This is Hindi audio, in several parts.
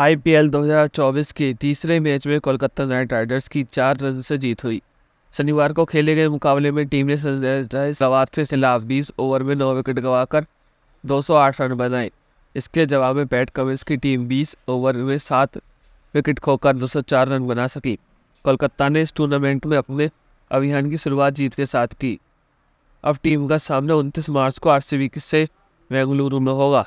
आईपीएल 2024 के तीसरे मैच में कोलकाता नाइट राइडर्स की चार रन से जीत हुई शनिवार को खेले गए मुकाबले में टीम ने सनराइजर्स हैदराबाद के खिलाफ 20 ओवर में नौ विकेट गंवाकर 208 रन बनाए इसके जवाब में पैट कमिंस की टीम 20 ओवर में सात विकेट खोकर 204 रन बना सकी कोलकाता ने इस टूर्नामेंट में अपने अभियान की शुरुआत जीत के साथ की अब टीम का सामना 29 मार्च को आरसीबी से बेंगलुरु में होगा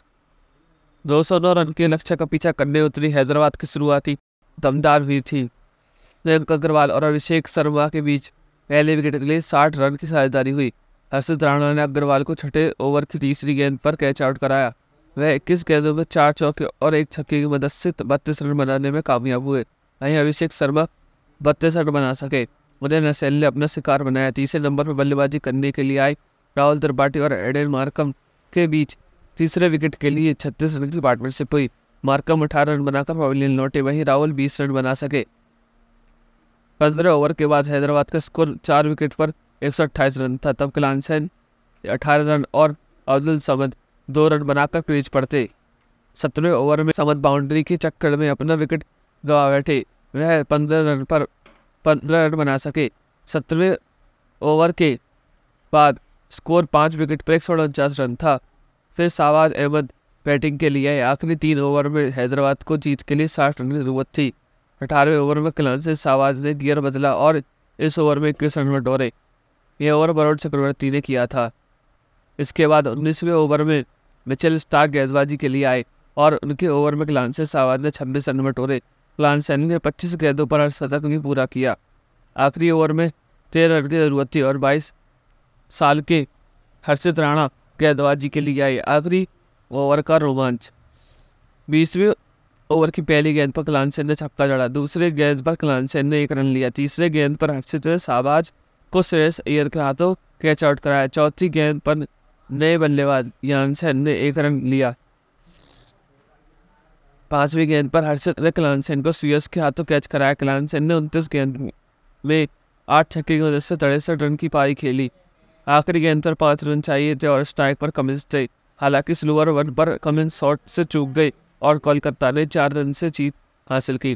नौ रन के लक्ष्य का पीछा करने उतरी हैदराबाद की शुरुआती दमदार हुई थी मयंक अग्रवाल और अभिषेक शर्मा के बीच पहले विकेट के लिए साठ रन की साझेदारी हुई हर्षित राणा ने अग्रवाल को छठे ओवर की तीसरी गेंद पर कैच आउट कराया वह इक्कीस गेंदों में चार चौके और एक छक्के की मदद से बत्तीस रन बनाने में कामयाब हुए वहीं अभिषेक शर्मा बत्तीस रन बना सके उन्हें नसेल ने अपना शिकार बनाया तीसरे नंबर पर बल्लेबाजी करने के लिए आए राहुल त्रिपाठी और एडेन मार्कम के बीच तीसरे विकेट के लिए छत्तीस रन की पार्टनरशिप हुई मार्कम अठारह रन बनाकर पवेलियन लौटे वहीं राहुल बीस रन बना सके पंद्रह ओवर के बाद हैदराबाद का स्कोर चार विकेट पर एक रन था तब कलानसैन अठारह रन और अब्दुल समद दो रन बनाकर क्रीज पड़ते सत्रहवें ओवर में समद बाउंड्री के चक्कर में अपना विकेट गवा बैठे वह पंद्रह रन पर पंद्रह रन बना सके सत्रहवें ओवर के बाद स्कोर पाँच विकेट पर एक रन था फिर शाहबाज अहमद बैटिंग के लिए आए आखिरी तीन ओवर में हैदराबाद को जीत के लिए साठ रन की जरूरत थी अठारहवें ओवर में क्लन से शाहबाज ने गियर बदला और इस ओवर में इक्कीस रन में डोरे यह ओवर बरोड चक्रवर्ती ने किया था इसके बाद उन्नीसवें ओवर में मिचेल स्टार गेंदबाजी के लिए आए और उनके ओवर में क्लांसे सावाज ने छब्बीस रन में क्लान क्लांसैन ने पच्चीस गेंदों पर अर्धशतक भी पूरा किया आखिरी ओवर में तेरह रन की जरूरत थी और बाईस साल के हर्षित राणा गेंदबाजी के लिए आई आखिरी ओवर का रोमांच बीसवें ओवर की पहली गेंद पर कलान सेन ने छक्का जड़ा दूसरे गेंद पर कलान सेन ने एक रन लिया तीसरे गेंद पर हर्षित ने शाहबाज को श्रेयस अयर के हाथों कैच आउट कराया चौथी गेंद पर नए बल्लेबाज यान सेन ने एक रन लिया पांचवी गेंद पर हर्षित ने कलान सेन को श्रेयस के हाथों कैच कराया कलान सेन ने उनतीस गेंद में आठ छक्के की मदद से तड़ेसठ रन की पारी खेली आखिरी गेंद पर पाँच रन चाहिए थे और स्ट्राइक पर कमिंस थे हालांकि स्लोअर वन पर कमिंस शॉट से चूक गई और कोलकाता ने चार रन से जीत हासिल की